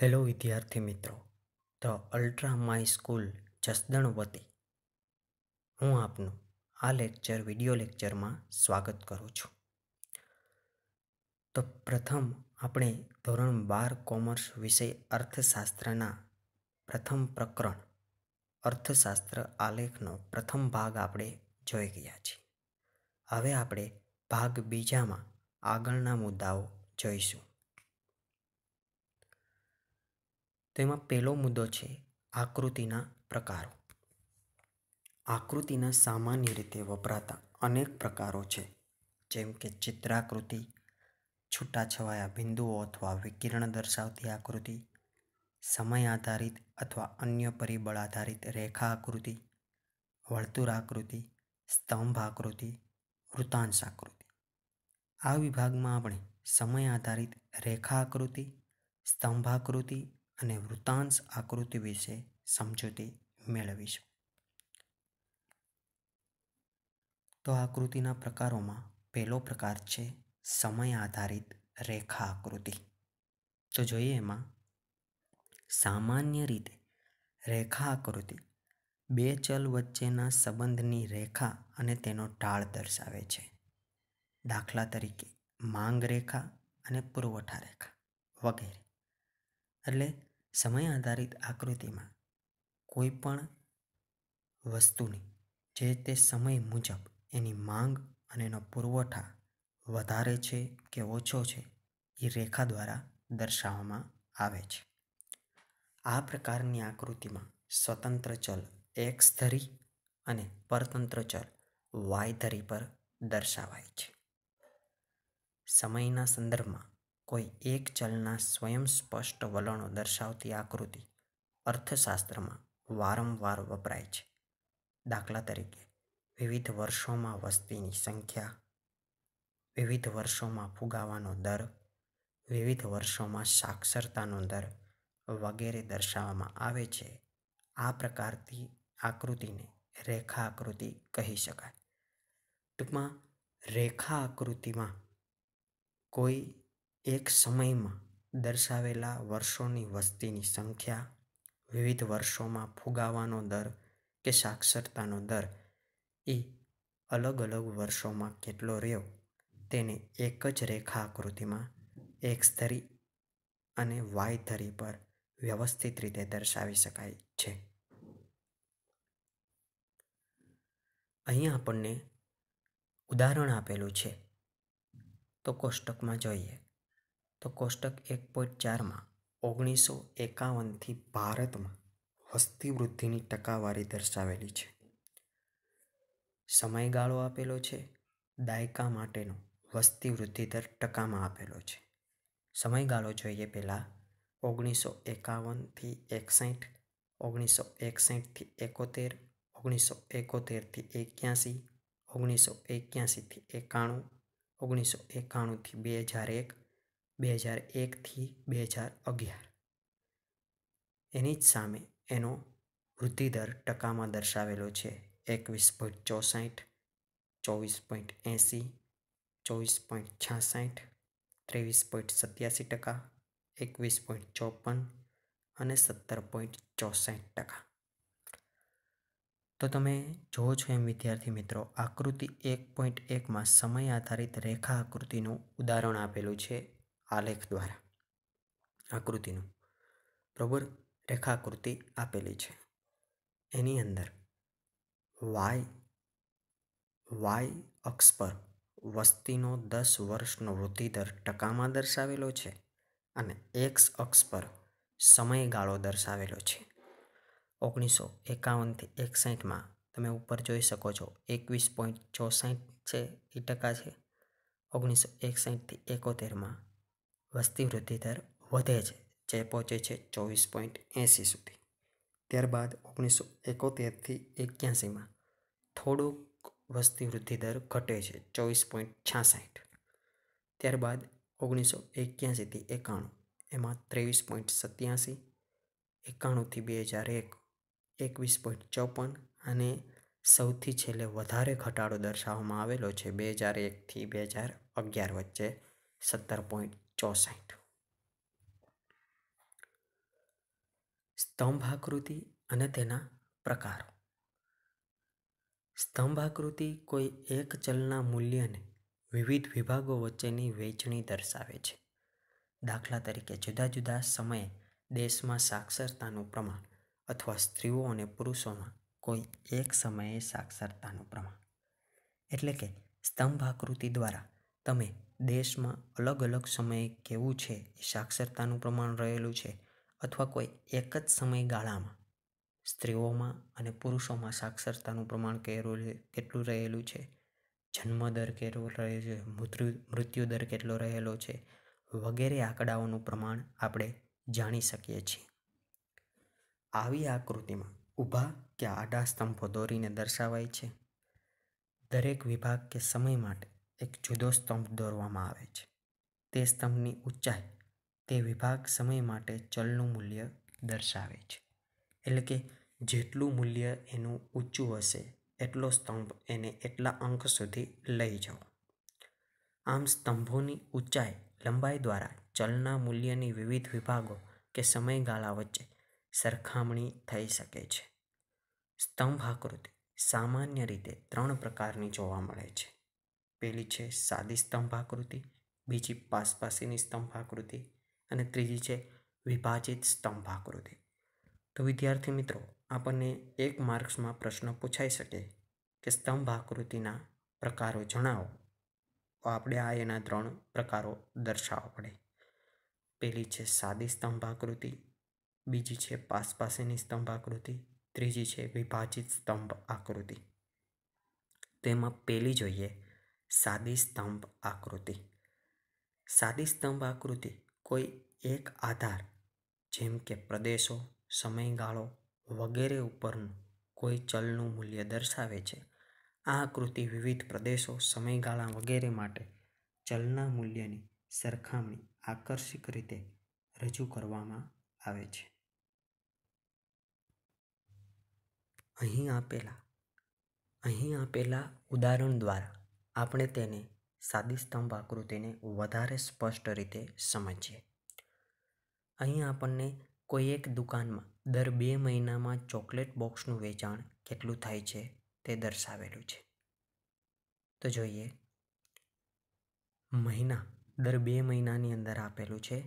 hello વિદ્યાર્થી મિત્રો the ultra my school Jasdan વતી હું આપનું આ લેક્ચર વિડિયો લેક્ચરમાં સ્વાગત કરું છું તો પ્રથમ આપણે ધોરણ બાર કોમર્સ વિષય અર્થશાસ્ત્રના પ્રથમ પ્રકરણ અર્થશાસ્ત્ર આલેખનો પ્રથમ ભાગ આપણે જોઈ ગયા છીએ હવે આપણે ભાગ બીજામાં આગળના મુદ્દાઓ જોઈશું તેમાં પહેલો મુદ્દો છે આકૃતિના પ્રકારો આકૃતિના સામાન્ય રીતે વપરાતા અનેક પ્રકારો છે જેમ કે ચિત્રાકૃતિ છૂટાછવાયા બિંદુઓ અથવા વિકિરણ દર્શાવતી આકૃતિ સમય આધારિત અથવા અન્ય પરિબળ આધારિત રેખા આકૃતિ વર્તુળ આકૃતિ સ્તંભ આકૃતિ વૃતાંશ આકૃતિ આ વિભાગમાં આપણે સમય આધારિત રેખા આકૃતિ સ્તંભાકૃતિ અને વૃતાંશ આકૃતિ વિશે સમજૂતી મેળવીશું તો આકૃતિના પ્રકારોમાં પહેલો પ્રકાર છે સમય આધારિત રેખા આકૃતિ તો જોઈએ એમાં સામાન્ય રીતે રેખા આકૃતિ બે ચલ વચ્ચેના સંબંધની રેખા અને તેનો ઢાળ દર્શાવે છે દાખલા તરીકે માંગ રેખા અને પુરવઠા રેખા વગેરે એટલે સમય આધારિત આકૃતિમાં કોઈ પણ વસ્તુની જે તે સમય મુજબ એની માંગ અને એનો પુરવઠા વધારે છે કે ઓછો છે એ રેખા દ્વારા દર્શાવવામાં આવે છે આ પ્રકારની આકૃતિમાં સ્વતંત્ર ચલ એક્સ ધરી અને પરતંત્ર ચલ વાય ધરી પર દર્શાવાય છે સમયના સંદર્ભમાં કોઈ એક ચલના સ્વયં સ્પષ્ટ વલણો દર્શાવતી આકૃતિ અર્થશાસ્ત્રમાં વારંવાર વપરાય છે દાખલા તરીકે વિવિધ વર્ષોમાં વસ્તીની સંખ્યા વિવિધ વર્ષોમાં ફુગાવાનો દર વિવિધ વર્ષોમાં સાક્ષરતાનો દર વગેરે દર્શાવવામાં આવે છે આ પ્રકારથી આકૃતિને રેખા આકૃતિ કહી શકાય ટૂંકમાં રેખા આકૃતિમાં કોઈ એક સમયમાં દર્શાવેલા વર્ષોની વસ્તીની સંખ્યા વિવિધ વર્ષોમાં ફુગાવાનો દર કે સાક્ષરતાનો દર એ અલગ અલગ વર્ષોમાં કેટલો રહ્યો તેને એક જ રેખા આકૃતિમાં એક્સ ધરી અને વાય ધરી પર વ્યવસ્થિત રીતે દર્શાવી શકાય છે અહીં આપણને ઉદાહરણ આપેલું છે તો કોષ્ટકમાં જોઈએ તો કોષ્ટક એક પોઈન્ટ ચારમાં ઓગણીસો એકાવનથી ભારતમાં વસ્તી વૃદ્ધિની ટકાવારી દર્શાવેલી છે સમયગાળો આપેલો છે દાયકા માટેનો વસ્તી વૃદ્ધિ દર ટકામાં આપેલો છે સમયગાળો જોઈએ પહેલાં ઓગણીસો એકાવનથી એકસાઠ ઓગણીસો એકસઠથી એકોતેર ઓગણીસો એકોતેરથી એક્યાસી ઓગણીસો એક્યાસીથી એકાણું ઓગણીસો એકાણુંથી બે હજાર એક બે હજાર એકથી બે હજાર અગિયાર એની જ સામે એનો વૃદ્ધિદર ટકામાં દર્શાવેલો છે એકવીસ પોઈન્ટ ચોસાઠ ચોવીસ પોઈન્ટ એંસી ચોવીસ પોઈન્ટ છાસઠ ત્રેવીસ પોઈન્ટ સત્યાસી ટકા એકવીસ પોઈન્ટ ચોપન અને સત્તર પોઈન્ટ ચોસઠ ટકા તો તમે જોવો છો એમ વિદ્યાર્થી મિત્રો આકૃતિ એક પોઈન્ટ એકમાં સમય આધારિત રેખા આકૃતિનું ઉદાહરણ આપેલું છે આલેખ દ્વારા આકૃતિનું બરાબર રેખાકૃતિ આપેલી છે એની અંદર વાય વાય અક્ષ પર વસ્તીનો દસ વર્ષનો વૃદ્ધિદર ટકામાં દર્શાવેલો છે અને એક્સ અક્ષ પર સમયગાળો દર્શાવેલો છે ઓગણીસો એકાવનથી એકસાઠમાં તમે ઉપર જોઈ શકો છો એકવીસ પોઈન્ટ ચોસાઠ છે એ ટકા છે ઓગણીસો એકસાઠથી એકોતેરમાં વસ્તી વૃદ્ધિ દર વધે છે જે પહોંચે છે ચોવીસ પોઈન્ટ એંસી સુધી ત્યારબાદ ઓગણીસો એકોતેરથી એક્યાસીમાં થોડુંક વસ્તી વૃદ્ધિ દર ઘટે છે ચોવીસ પોઈન્ટ છાસઠ ત્યારબાદ ઓગણીસો એક્યાસીથી એકાણું એમાં ત્રેવીસ પોઈન્ટ સત્યાસી એકાણુંથી બે હજાર એક એકવીસ પોઈન્ટ ચોપન અને સૌથી છેલ્લે વધારે ઘટાડો દર્શાવવામાં આવેલો છે બે હજાર એકથી બે હજાર અગિયાર વચ્ચે સત્તર પોઈન્ટ ચોસઠ સ્તંભ આકૃતિ અને તેના પ્રકારો સ્તંભ આકૃતિ કોઈ એક ચલના મૂલ્યને વિવિધ વિભાગો વચ્ચેની વહેંચણી દર્શાવે છે દાખલા તરીકે જુદા જુદા સમયે દેશમાં સાક્ષરતાનું પ્રમાણ અથવા સ્ત્રીઓ અને પુરુષોમાં કોઈ એક સમયે સાક્ષરતાનું પ્રમાણ એટલે કે સ્તંભ આકૃતિ દ્વારા તમે દેશમાં અલગ અલગ સમયે કેવું છે એ સાક્ષરતાનું પ્રમાણ રહેલું છે અથવા કોઈ એક જ સમયગાળામાં સ્ત્રીઓમાં અને પુરુષોમાં સાક્ષરતાનું પ્રમાણ કેટલું રહેલું છે જન્મદર કેટલો રહે છે મૃત્યુદર કેટલો રહેલો છે વગેરે આંકડાઓનું પ્રમાણ આપણે જાણી શકીએ છીએ આવી આકૃતિમાં ઊભા કે આડા સ્તંભો દોરીને દર્શાવાય છે દરેક વિભાગ કે સમય માટે એક જુદો સ્તંભ દોરવામાં આવે છે તે સ્તંભની ઊંચાઈ તે વિભાગ સમય માટે ચલનું મૂલ્ય દર્શાવે છે એટલે કે જેટલું મૂલ્ય એનું ઊંચું હશે એટલો સ્તંભ એને એટલા અંક સુધી લઈ જાઓ આમ સ્તંભોની ઊંચાઈ લંબાઈ દ્વારા ચલના મૂલ્યની વિવિધ વિભાગો કે સમયગાળા વચ્ચે સરખામણી થઈ શકે છે સ્તંભ આકૃતિ સામાન્ય રીતે ત્રણ પ્રકારની જોવા મળે છે પહેલી છે સાદી સ્તંભાકૃતિ બીજી પાસપાસીની સ્તંભાકૃતિ અને ત્રીજી છે વિભાજિત સ્તંભાકૃતિ તો વિદ્યાર્થી મિત્રો આપણને એક માર્ક્સમાં પ્રશ્ન પૂછાઈ શકે કે સ્તંભાકૃતિના પ્રકારો જણાવો તો આપણે આ એના ત્રણ પ્રકારો દર્શાવવા પડે પહેલી છે સાદી સ્તંભાકૃતિ બીજી છે પાસપાસીની સ્તંભાકૃતિ ત્રીજી છે વિભાજિત સ્તંભ આકૃતિ તેમાં પહેલી જોઈએ સાદી સ્તંભ આકૃતિ સાદી સ્તંભ આકૃતિ કોઈ એક આધાર જેમ કે પ્રદેશો સમયગાળો વગેરે ઉપરનું કોઈ ચલનું મૂલ્ય દર્શાવે છે આ આકૃતિ વિવિધ પ્રદેશો સમયગાળા વગેરે માટે ચલના મૂલ્યની સરખામણી આકર્ષક રીતે રજૂ કરવામાં આવે છે અહીં આપેલા અહીં આપેલા ઉદાહરણ દ્વારા આપણે તેને સાદી સ્તંભ આકૃતિને વધારે સ્પષ્ટ રીતે સમજીએ અહીં આપણને કોઈ એક દુકાનમાં દર બે મહિનામાં ચોકલેટ બોક્સનું વેચાણ કેટલું થાય છે તે દર્શાવેલું છે તો જોઈએ મહિના દર બે મહિનાની અંદર આપેલું છે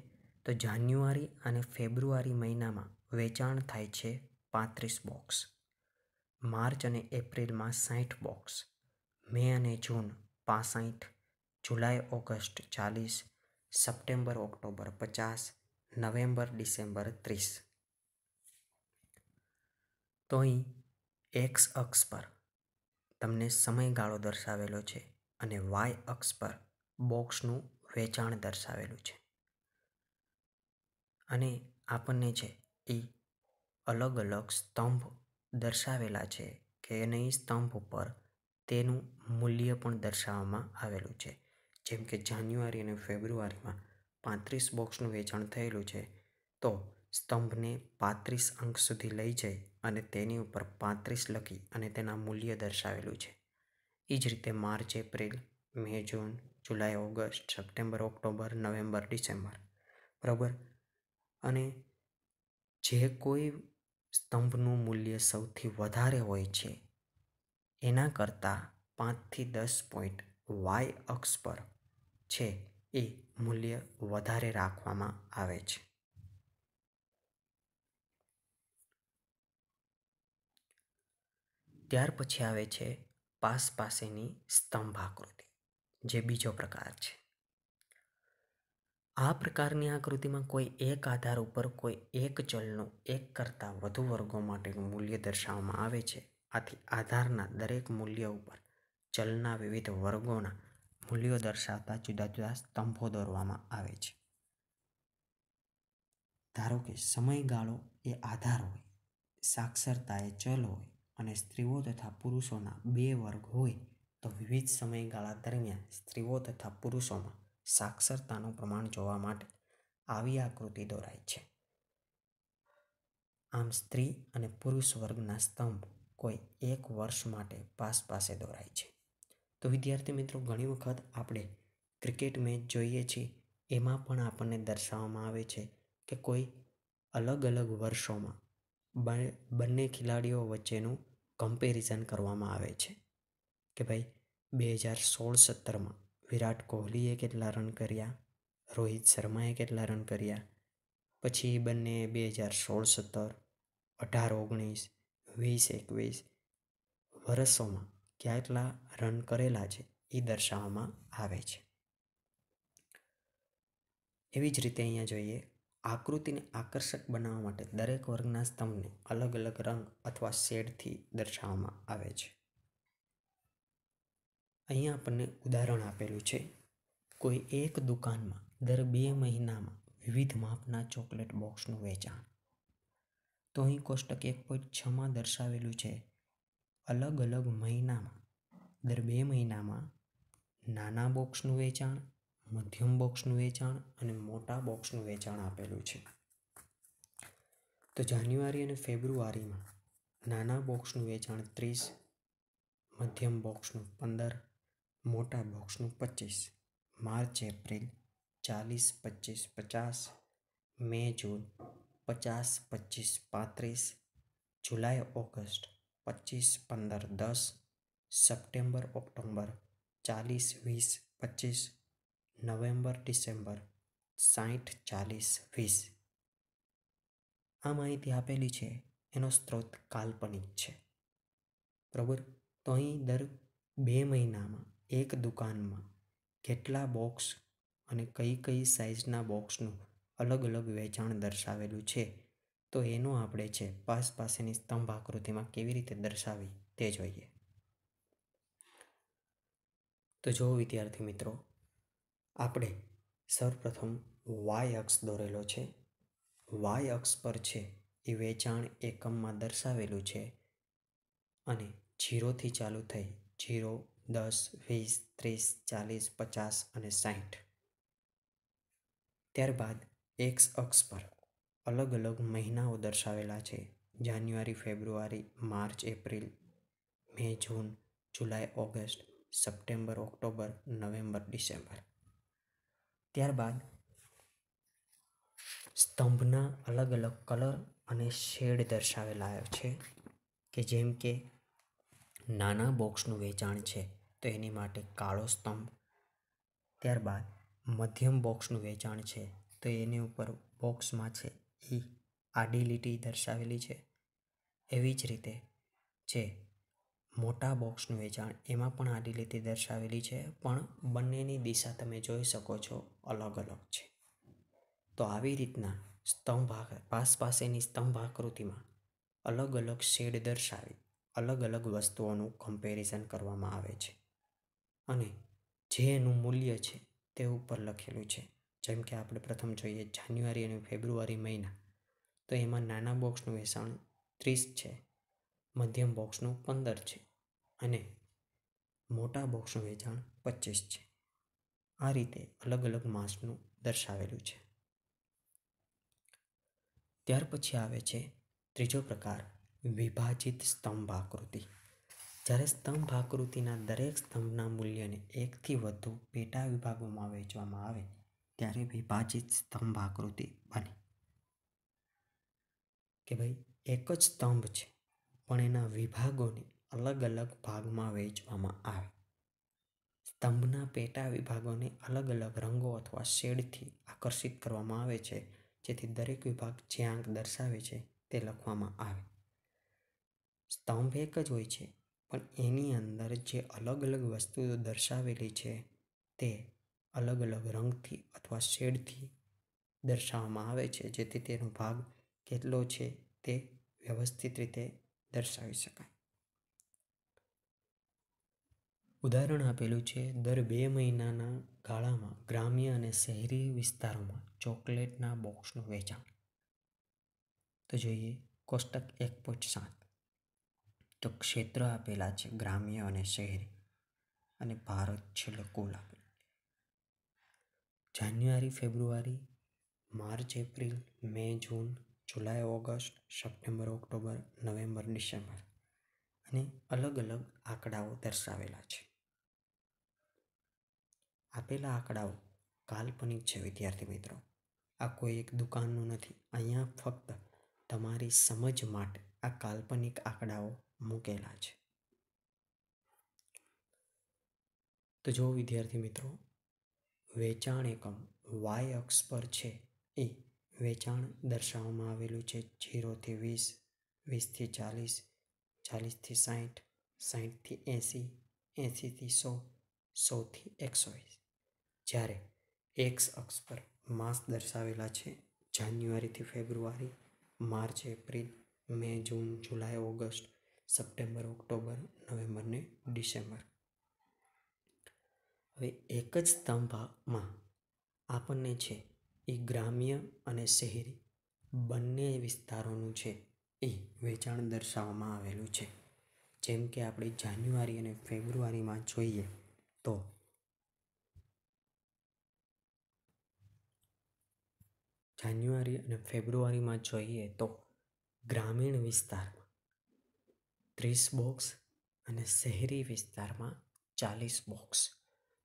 તો જાન્યુઆરી અને ફેબ્રુઆરી મહિનામાં વેચાણ થાય છે પાંત્રીસ બોક્સ માર્ચ અને એપ્રિલમાં સાઠ બોક્સ મે અને જૂન પાસઠ જુલાઈ ઓગસ્ટ ચાલીસ સપ્ટેમ્બર ઓક્ટોબર પચાસ નવેમ્બર ડિસેમ્બર ત્રીસ તો અહીં એક્સ અક્ષ પર તમને સમયગાળો દર્શાવેલો છે અને વાય અક્ષ પર બોક્સનું વેચાણ દર્શાવેલું છે અને આપણને છે એ અલગ અલગ સ્તંભ દર્શાવેલા છે કે એને સ્તંભ ઉપર તેનું મૂલ્ય પણ દર્શાવવામાં આવેલું છે જેમ કે જાન્યુઆરી અને ફેબ્રુઆરીમાં પાંત્રીસ બોક્સનું વેચાણ થયેલું છે તો સ્તંભને પાંત્રીસ અંક સુધી લઈ જઈ અને તેની ઉપર પાંત્રીસ લખી અને તેના મૂલ્ય દર્શાવેલું છે એ જ રીતે માર્ચ એપ્રિલ મે જૂન જુલાઈ ઓગસ્ટ સપ્ટેમ્બર ઓક્ટોબર નવેમ્બર ડિસેમ્બર બરાબર અને જે કોઈ સ્તંભનું મૂલ્ય સૌથી વધારે હોય છે એના કરતાં પાંચથી દસ પોઈન્ટ વાય અક્ષ પર છે એ મૂલ્ય વધારે રાખવામાં આવે છે ત્યાર પછી આવે છે પાસ પાસેની સ્તંભ આકૃતિ જે બીજો પ્રકાર છે આ પ્રકારની આકૃતિમાં કોઈ એક આધાર ઉપર કોઈ એક ચલનો એક કરતાં વધુ વર્ગો માટેનું મૂલ્ય દર્શાવવામાં આવે છે આથી આધારના દરેક મૂલ્ય ઉપર ચલના વિવિધ વર્ગોના મૂલ્યો દર્શાવતા જુદા જુદા સ્તંભો દોરવામાં આવે છે ધારો કે સમયગાળો એ આધાર હોય સાક્ષરતા એ ચલ હોય અને સ્ત્રીઓ તથા પુરુષોના બે વર્ગ હોય તો વિવિધ સમયગાળા દરમિયાન સ્ત્રીઓ તથા પુરુષોમાં સાક્ષરતાનું પ્રમાણ જોવા માટે આવી આકૃતિ દોરાય છે આમ સ્ત્રી અને પુરુષ વર્ગના સ્તંભ કોઈ એક વર્ષ માટે પાસ પાસે દોરાય છે તો વિદ્યાર્થી મિત્રો ઘણી વખત આપણે ક્રિકેટ મેચ જોઈએ છીએ એમાં પણ આપણને દર્શાવવામાં આવે છે કે કોઈ અલગ અલગ વર્ષોમાં બંને ખેલાડીઓ વચ્ચેનું કમ્પેરિઝન કરવામાં આવે છે કે ભાઈ બે હજાર સોળ સત્તરમાં વિરાટ કોહલીએ કેટલા રન કર્યા રોહિત શર્માએ કેટલા રન કર્યા પછી બંને બે હજાર સોળ સત્તર અઢાર ઓગણીસ વીસ એકવીસ વર્ષોમાં કેટલા રન કરેલા છે એ દર્શાવવામાં આવે છે એવી જ રીતે અહીંયા જોઈએ આકૃતિને આકર્ષક બનાવવા માટે દરેક વર્ગના સ્તંભને અલગ અલગ રંગ અથવા શેડથી દર્શાવવામાં આવે છે અહીંયા આપણને ઉદાહરણ આપેલું છે કોઈ એક દુકાનમાં દર બે મહિનામાં વિવિધ માપના ચોકલેટ બોક્સનું વેચાણ તો અહીં કોષ્ટક એક પોઈન્ટ છમાં દર્શાવેલું છે અલગ અલગ મહિનામાં દર બે મહિનામાં નાના બોક્સનું વેચાણ મધ્યમ બોક્સનું વેચાણ અને મોટા બોક્સનું વેચાણ આપેલું છે તો જાન્યુઆરી અને ફેબ્રુઆરીમાં નાના બોક્સનું વેચાણ ત્રીસ મધ્યમ બોક્સનું પંદર મોટા બોક્સનું પચીસ માર્ચ એપ્રિલ ચાલીસ પચીસ પચાસ મે જૂન પચાસ પચીસ પાંત્રીસ જુલાઈ ઓગસ્ટ પચીસ પંદર દસ સપ્ટેમ્બર ઓક્ટોબર ચાલીસ વીસ પચીસ નવેમ્બર ડિસેમ્બર સાઠ ચાલીસ વીસ આ માહિતી આપેલી છે એનો સ્ત્રોત કાલ્પનિક છે બરાબર તો અહીં દર બે મહિનામાં એક દુકાનમાં કેટલા બોક્સ અને કઈ કઈ સાઇઝના બોક્સનું અલગ અલગ વેચાણ દર્શાવેલું છે તો એનું આપણે છે પાસ પાસેની સ્તંભ આકૃતિમાં કેવી રીતે દર્શાવી તે જોઈએ તો જો વિદ્યાર્થી મિત્રો આપણે સૌપ્રથમ વાય અક્ષ દોરેલો છે વાય અક્ષ પર છે એ વેચાણ એકમમાં દર્શાવેલું છે અને જીરોથી ચાલુ થઈ જીરો દસ વીસ ત્રીસ ચાલીસ પચાસ અને સાઠ ત્યારબાદ એક્સ અક્ષ પર અલગ અલગ મહિનાઓ દર્શાવેલા છે જાન્યુઆરી ફેબ્રુઆરી માર્ચ એપ્રિલ મે જૂન જુલાઈ ઓગસ્ટ સપ્ટેમ્બર ઓક્ટોબર નવેમ્બર ડિસેમ્બર ત્યારબાદ સ્તંભના અલગ અલગ કલર અને શેડ દર્શાવેલા છે કે જેમ કે નાના બોક્સનું વેચાણ છે તો એની માટે કાળો સ્તંભ ત્યારબાદ મધ્યમ બોક્સનું વેચાણ છે તો એની ઉપર બોક્સમાં છે એ આડી લીટી દર્શાવેલી છે એવી જ રીતે જે મોટા બોક્સનું વેચાણ એમાં પણ આડી લીટી દર્શાવેલી છે પણ બંનેની દિશા તમે જોઈ શકો છો અલગ અલગ છે તો આવી રીતના સ્તંભ પાસ પાસેની સ્તંભ આકૃતિમાં અલગ અલગ શેડ દર્શાવી અલગ અલગ વસ્તુઓનું કમ્પેરિઝન કરવામાં આવે છે અને જે એનું મૂલ્ય છે તે ઉપર લખેલું છે જેમ કે આપણે પ્રથમ જોઈએ જાન્યુઆરી અને ફેબ્રુઆરી મહિના તો એમાં નાના બોક્સનું વેચાણ ત્રીસ છે મધ્યમ બોક્સનું પંદર છે અને મોટા બોક્સનું વેચાણ પચીસ છે આ રીતે અલગ અલગ માસનું દર્શાવેલું છે ત્યાર પછી આવે છે ત્રીજો પ્રકાર વિભાજિત સ્તંભ આકૃતિ જ્યારે સ્તંભ આકૃતિના દરેક સ્તંભના મૂલ્યને એકથી વધુ પેટા વિભાગોમાં વહેંચવામાં આવે ત્યારે વિભાજિત સ્તંભ આકૃતિ બની કે ભાઈ એક જ સ્તંભ છે પણ એના વિભાગોને અલગ અલગ ભાગમાં વહેંચવામાં આવે સ્તંભના પેટા વિભાગોને અલગ અલગ રંગો અથવા શેડથી આકર્ષિત કરવામાં આવે છે જેથી દરેક વિભાગ જે આંક દર્શાવે છે તે લખવામાં આવે સ્તંભ એક જ હોય છે પણ એની અંદર જે અલગ અલગ વસ્તુઓ દર્શાવેલી છે તે અલગ અલગ રંગથી અથવા શેડથી દર્શાવવામાં આવે છે જેથી તેનો ભાગ કેટલો છે તે વ્યવસ્થિત રીતે દર્શાવી શકાય ઉદાહરણ આપેલું છે દર બે મહિનાના ગાળામાં ગ્રામ્ય અને શહેરી વિસ્તારોમાં ચોકલેટના બોક્સનું વેચાણ તો જોઈએ કોષ્ટક એક પોઈન્ટ સાત તો ક્ષેત્ર આપેલા છે ગ્રામ્ય અને શહેરી અને ભારત છેલ્લો કુલ આપેલો જાન્યુઆરી ફેબ્રુઆરી માર્ચ એપ્રિલ મે જૂન જુલાઈ ઓગસ્ટ સપ્ટેમ્બર ઓક્ટોબર નવેમ્બર ડિસેમ્બર અને અલગ અલગ આંકડાઓ દર્શાવેલા છે આપેલા આંકડાઓ કાલ્પનિક છે વિદ્યાર્થી મિત્રો આ કોઈ એક દુકાનનું નથી અહીંયા ફક્ત તમારી સમજ માટે આ કાલ્પનિક આંકડાઓ મૂકેલા છે તો જો વિદ્યાર્થી મિત્રો વેચાણ એકમ વાય અક્ષ પર છે એ વેચાણ દર્શાવવામાં આવેલું છે જીરોથી વીસ વીસથી ચાલીસ ચાલીસથી સાઠ સાઠથી એંસી એંસીથી સો સોથી એકસો વીસ જ્યારે એક્સ અક્ષ પર માસ દર્શાવેલા છે જાન્યુઆરીથી ફેબ્રુઆરી માર્ચ એપ્રિલ મે જૂન જુલાઈ ઓગસ્ટ સપ્ટેમ્બર ઓક્ટોબર નવેમ્બર ને ડિસેમ્બર હવે એક જ સ્તંભમાં આપણને છે એ ગ્રામ્ય અને શહેરી બંને વિસ્તારોનું છે એ વેચાણ દર્શાવવામાં આવેલું છે જેમ કે આપણે જાન્યુઆરી અને ફેબ્રુઆરીમાં જોઈએ તો જાન્યુઆરી અને ફેબ્રુઆરીમાં જોઈએ તો ગ્રામીણ વિસ્તારમાં ત્રીસ બોક્સ અને શહેરી વિસ્તારમાં ચાલીસ બોક્સ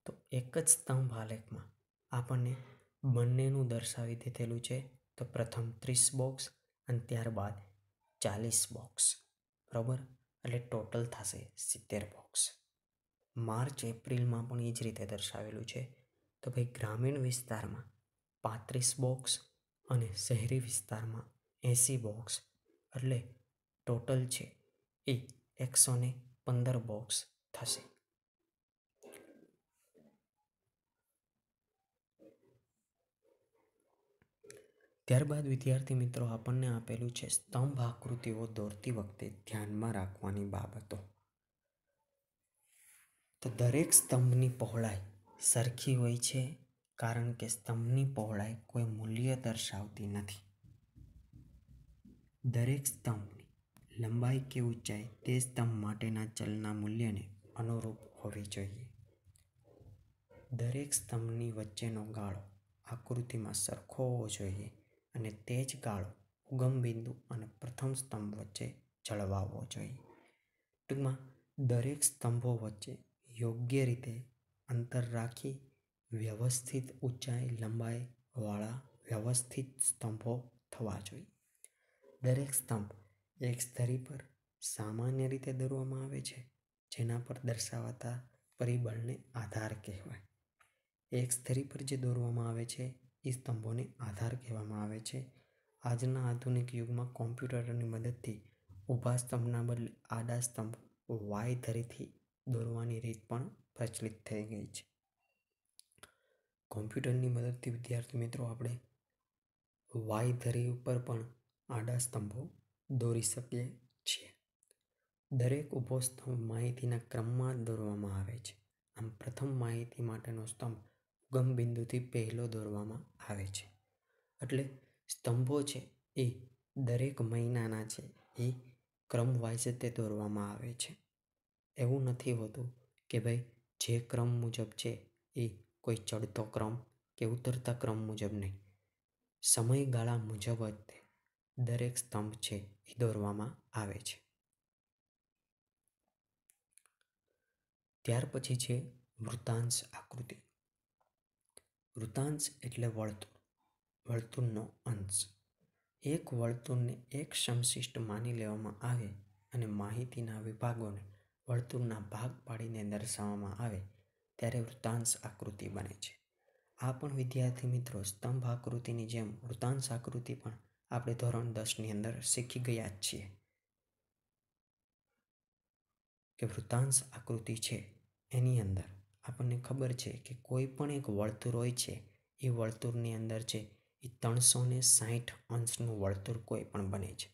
તો એક જ સ્તંભ આલેખમાં આપણને બંનેનું દર્શાવી દીધેલું છે તો પ્રથમ ત્રીસ બોક્સ અને ત્યારબાદ ચાલીસ બોક્સ બરાબર એટલે ટોટલ થશે સિત્તેર બોક્સ માર્ચ એપ્રિલમાં પણ એ જ રીતે દર્શાવેલું છે તો ભાઈ ગ્રામીણ વિસ્તારમાં પાંત્રીસ બોક્સ અને શહેરી વિસ્તારમાં એંસી બોક્સ એટલે ટોટલ છે એ એકસો પંદર બોક્સ થશે ત્યારબાદ વિદ્યાર્થી મિત્રો આપણને આપેલું છે સ્તંભ આકૃતિઓ દોરતી વખતે ધ્યાનમાં રાખવાની બાબતો તો દરેક સ્તંભની પહોળાઈ સરખી હોય છે કારણ કે સ્તંભની પહોળાઈ કોઈ મૂલ્ય દર્શાવતી નથી દરેક સ્તંભની લંબાઈ કે ઊંચાઈ તે સ્તંભ માટેના ચલના મૂલ્યને અનુરૂપ હોવી જોઈએ દરેક સ્તંભની વચ્ચેનો ગાળો આકૃતિમાં સરખો હોવો જોઈએ અને તે જ ગાળો ઉગમ બિંદુ અને પ્રથમ સ્તંભ વચ્ચે જળવાવો જોઈએ ટૂંકમાં દરેક સ્તંભો વચ્ચે યોગ્ય રીતે અંતર રાખી વ્યવસ્થિત ઊંચાઈ લંબાઈવાળા વ્યવસ્થિત સ્તંભો થવા જોઈએ દરેક સ્તંભ એક સ્તરી પર સામાન્ય રીતે દોરવામાં આવે છે જેના પર દર્શાવાતા પરિબળને આધાર કહેવાય એક સ્તરી પર જે દોરવામાં આવે છે એ સ્તંભોને આધાર કહેવામાં આવે છે આજના આધુનિક યુગમાં કોમ્પ્યુટરની મદદથી ઊભા સ્તંભના બદલે આડા સ્તંભ વાય ધરીથી દોરવાની રીત પણ પ્રચલિત થઈ ગઈ છે કોમ્પ્યુટરની મદદથી વિદ્યાર્થી મિત્રો આપણે વાય ધરી ઉપર પણ આડા સ્તંભો દોરી શકીએ છીએ દરેક ઊભો સ્તંભ માહિતીના ક્રમમાં દોરવામાં આવે છે આમ પ્રથમ માહિતી માટેનો સ્તંભ ઉગમ બિંદુથી પહેલો દોરવામાં આવે છે એટલે સ્તંભો છે એ દરેક મહિનાના છે એ ક્રમવાઇઝ તે દોરવામાં આવે છે એવું નથી હોતું કે ભાઈ જે ક્રમ મુજબ છે એ કોઈ ચડતો ક્રમ કે ઉતરતા ક્રમ મુજબ નહીં સમયગાળા મુજબ જ દરેક સ્તંભ છે એ દોરવામાં આવે છે ત્યાર પછી છે વૃતાંશ આકૃતિ વૃતાંશ એટલે વર્તુળ વર્તુળનો અંશ એક વર્તુળને એક સમશિષ્ટ માની લેવામાં આવે અને માહિતીના વિભાગોને વર્તુળના ભાગ પાડીને દર્શાવવામાં આવે ત્યારે વૃતાંશ આકૃતિ બને છે આ પણ વિદ્યાર્થી મિત્રો સ્તંભ આકૃતિની જેમ વૃતાંશ આકૃતિ પણ આપણે ધોરણ દસની અંદર શીખી ગયા જ છીએ કે વૃતાંશ આકૃતિ છે એની અંદર આપણને ખબર છે કે કોઈ પણ એક વર્તુળ હોય છે એ વર્તુળની અંદર છે એ ત્રણસો ને સાહીઠ અંશનું વર્તુળ કોઈ પણ બને છે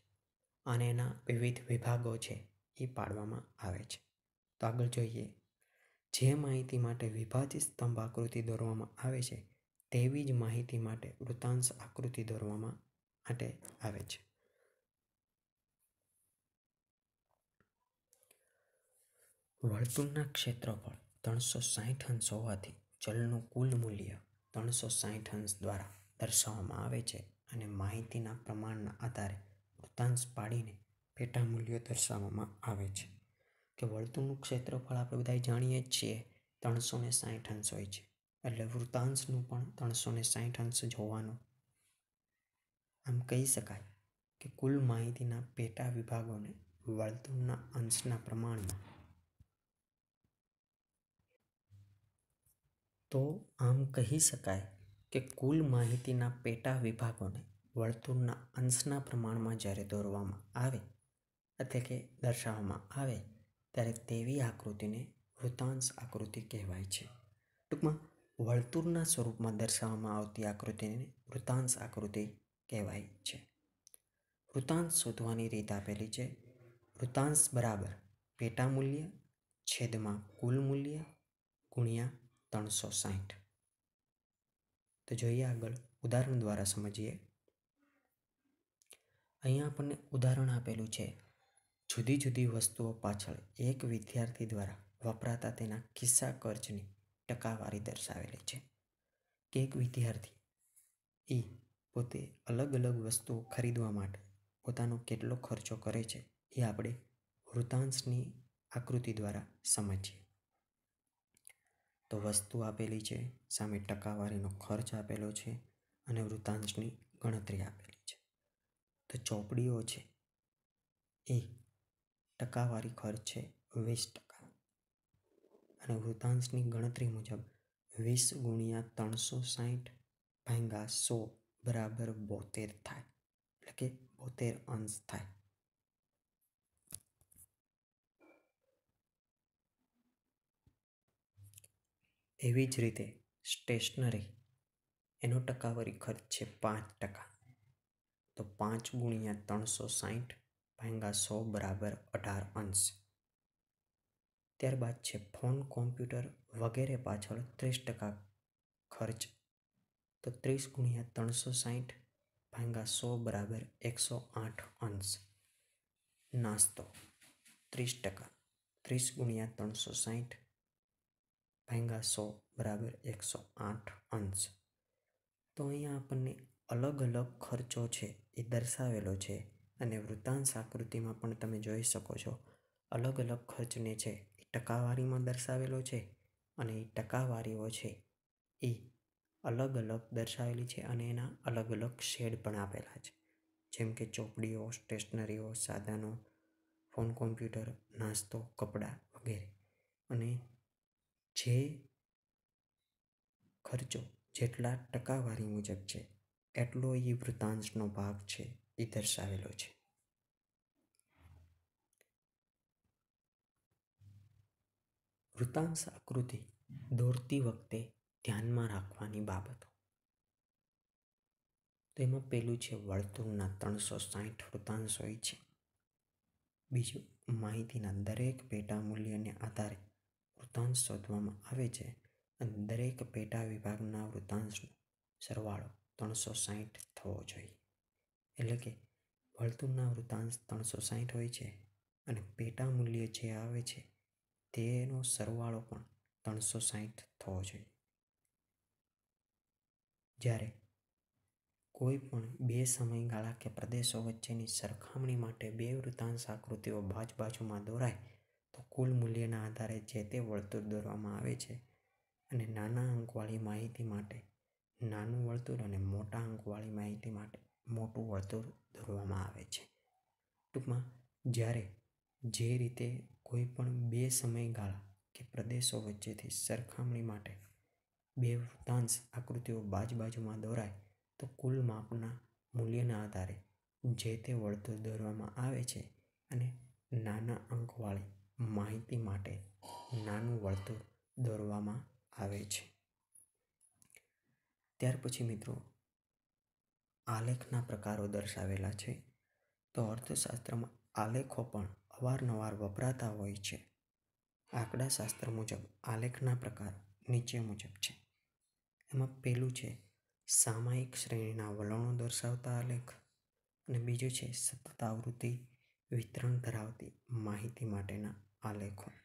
અને એના વિવિધ વિભાગો છે એ પાડવામાં આવે છે તો આગળ જોઈએ જે માહિતી માટે વિભાજિત સ્તંભ આકૃતિ દોરવામાં આવે છે તેવી જ માહિતી માટે વૃતાંશ આકૃતિ દોરવામાં માટે આવે છે વર્તુળના ક્ષેત્રફળ ત્રણસો સાહીઠ અંશ હોવાથી ચલનું કુલ મૂલ્ય ત્રણસો સાહીઠ અંશ દ્વારા દર્શાવવામાં આવે છે અને માહિતીના પ્રમાણના આધારે વૃત્તાંશ પાડીને પેટા મૂલ્યો દર્શાવવામાં આવે છે કે વર્તુળનું ક્ષેત્રફળ આપણે બધા જાણીએ જ છીએ ત્રણસો ને સાહીઠ અંશ હોય છે એટલે વૃત્તાંશનું પણ ત્રણસો ને સાહીઠ અંશ જ હોવાનું આમ કહી શકાય કે કુલ માહિતીના પેટા વિભાગોને વર્તુળના અંશના પ્રમાણમાં તો આમ કહી શકાય કે કુલ માહિતીના પેટા વિભાગોને વર્તુળના અંશના પ્રમાણમાં જ્યારે દોરવામાં આવે એટલે કે દર્શાવવામાં આવે ત્યારે તેવી આકૃતિને વૃતાંશ આકૃતિ કહેવાય છે ટૂંકમાં વર્તુળના સ્વરૂપમાં દર્શાવવામાં આવતી આકૃતિને વૃતાંશ આકૃતિ કહેવાય છે વૃતાંશ શોધવાની રીત આપેલી છે વૃતાંશ બરાબર પેટા મૂલ્ય છેદમાં કુલ મૂલ્ય ગુણ્યા ત્રણસો સાહીઠ તો જોઈએ આગળ ઉદાહરણ દ્વારા સમજીએ અહીંયા આપણને ઉદાહરણ આપેલું છે જુદી જુદી વસ્તુઓ પાછળ એક વિદ્યાર્થી દ્વારા વપરાતા તેના કિસ્સા ખર્ચની ટકાવારી દર્શાવેલી છે કે એક વિદ્યાર્થી એ પોતે અલગ અલગ વસ્તુઓ ખરીદવા માટે પોતાનો કેટલો ખર્ચો કરે છે એ આપણે વૃતાંશની આકૃતિ દ્વારા સમજીએ તો વસ્તુ આપેલી છે સામે ટકાવારીનો ખર્ચ આપેલો છે અને વૃતાંશની ગણતરી આપેલી છે તો ચોપડીઓ છે એ ટકાવારી ખર્ચ છે વીસ ટકા અને વૃતાંશની ગણતરી મુજબ વીસ ગુણ્યા ત્રણસો સાહીઠ ભાંગા સો બરાબર બોતેર થાય એટલે કે બોતેર અંશ થાય એવી જ રીતે સ્ટેશનરી એનો ટકાવારી ખર્ચ છે પાંચ ટકા તો પાંચ ગુણ્યા ત્રણસો સાહીઠ ભાંગા સો બરાબર અઢાર અંશ ત્યારબાદ છે ફોન કોમ્પ્યુટર વગેરે પાછળ ત્રીસ ટકા ખર્ચ તો ત્રીસ ગુણ્યા ત્રણસો સાહીઠ ભાંગા સો બરાબર એકસો આઠ અંશ નાસ્તો ત્રીસ ટકા ત્રીસ ગુણ્યા ત્રણસો સાહીઠ ભાંગ્યા સો બરાબર એકસો આઠ અંશ તો અહીંયા આપણને અલગ અલગ ખર્ચો છે એ દર્શાવેલો છે અને વૃત્તાંશ આકૃતિમાં પણ તમે જોઈ શકો છો અલગ અલગ ખર્ચને છે એ ટકાવારીમાં દર્શાવેલો છે અને એ ટકાવારીઓ છે એ અલગ અલગ દર્શાવેલી છે અને એના અલગ અલગ શેડ પણ આપેલા છે જેમ કે ચોપડીઓ સ્ટેશનરીઓ સાધનો ફોન કોમ્પ્યુટર નાસ્તો કપડાં વગેરે અને જે ખર્ચો જેટલા ટકાવારી મુજબ છે એટલો એ વૃતાંશનો ભાગ છે એ દર્શાવેલો છે વૃતાંશ આકૃતિ દોરતી વખતે ધ્યાનમાં રાખવાની બાબતો તો એમાં પહેલું છે વર્તુળના ત્રણસો સાહીઠ વૃતાંશ હોય છે બીજું માહિતીના દરેક પેટા મૂલ્યને આધારે વૃતાંશ શોધવામાં આવે છે અને દરેક પેટા વિભાગના વૃતાંશનો સરવાળો ત્રણસો સાહીઠ થવો જોઈએ એટલે કે વર્તુળના વૃત્તાંશ ત્રણસો સાહીઠ હોય છે અને પેટા મૂલ્ય જે આવે છે તેનો સરવાળો પણ ત્રણસો સાહીઠ થવો જોઈએ જ્યારે કોઈ પણ બે સમયગાળા કે પ્રદેશો વચ્ચેની સરખામણી માટે બે વૃતાંશ આકૃતિઓ બાજુ બાજુમાં દોરાય તો કુલ મૂલ્યના આધારે જે તે વળતર દોરવામાં આવે છે અને નાના અંકવાળી માહિતી માટે નાનું વળતર અને મોટા અંકવાળી માહિતી માટે મોટું વળતર દોરવામાં આવે છે ટૂંકમાં જ્યારે જે રીતે કોઈ પણ બે સમયગાળા કે પ્રદેશો વચ્ચેથી સરખામણી માટે બે વૃત્તાંશ આકૃતિઓ બાજુબાજુમાં દોરાય તો કુલ માપના મૂલ્યના આધારે જે તે વળતર દોરવામાં આવે છે અને નાના અંકવાળી માહિતી માટે નાનું વળતર દોરવામાં આવે છે ત્યાર પછી મિત્રો આલેખના પ્રકારો દર્શાવેલા છે તો અર્થશાસ્ત્રમાં આલેખો પણ અવારનવાર વપરાતા હોય છે આંકડાશાસ્ત્ર મુજબ આલેખના પ્રકાર નીચે મુજબ છે એમાં પહેલું છે સામાયિક શ્રેણીના વલણો દર્શાવતા આલેખ અને બીજું છે સતત આવૃત્તિ વિતરણ ધરાવતી માહિતી માટેના عليكم